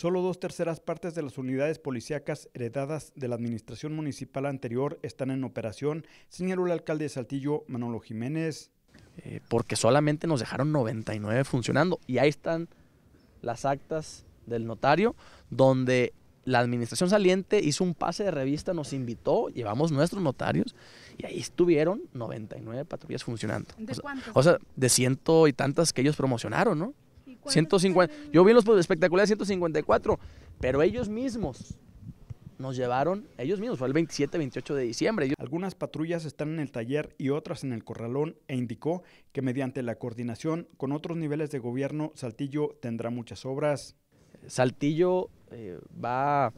Solo dos terceras partes de las unidades policíacas heredadas de la administración municipal anterior están en operación, señaló el alcalde de Saltillo, Manolo Jiménez. Eh, porque solamente nos dejaron 99 funcionando y ahí están las actas del notario donde la administración saliente hizo un pase de revista, nos invitó, llevamos nuestros notarios y ahí estuvieron 99 patrullas funcionando. ¿De o o sea, de ciento y tantas que ellos promocionaron, ¿no? 150. Yo vi los espectaculares 154, pero ellos mismos nos llevaron, ellos mismos, fue el 27-28 de diciembre. Algunas patrullas están en el taller y otras en el corralón e indicó que mediante la coordinación con otros niveles de gobierno, Saltillo tendrá muchas obras. Saltillo eh, va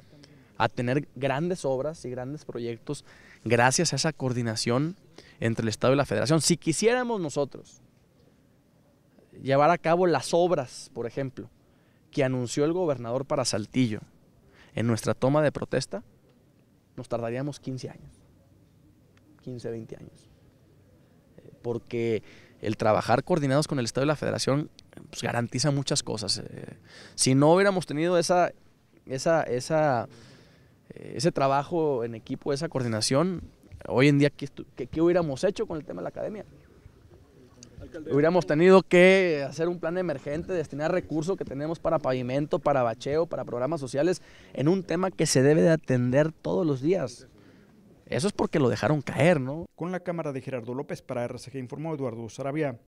a tener grandes obras y grandes proyectos gracias a esa coordinación entre el Estado y la Federación. Si quisiéramos nosotros llevar a cabo las obras, por ejemplo, que anunció el gobernador para Saltillo en nuestra toma de protesta, nos tardaríamos 15 años, 15, 20 años. Eh, porque el trabajar coordinados con el Estado y la Federación pues, garantiza muchas cosas. Eh, si no hubiéramos tenido esa, esa, esa, eh, ese trabajo en equipo, esa coordinación, hoy en día, ¿qué, qué hubiéramos hecho con el tema de la academia? Hubiéramos tenido que hacer un plan emergente, destinar recursos que tenemos para pavimento, para bacheo, para programas sociales, en un tema que se debe de atender todos los días. Eso es porque lo dejaron caer, ¿no? Con la cámara de Gerardo López para RCG informó Eduardo Sarabia.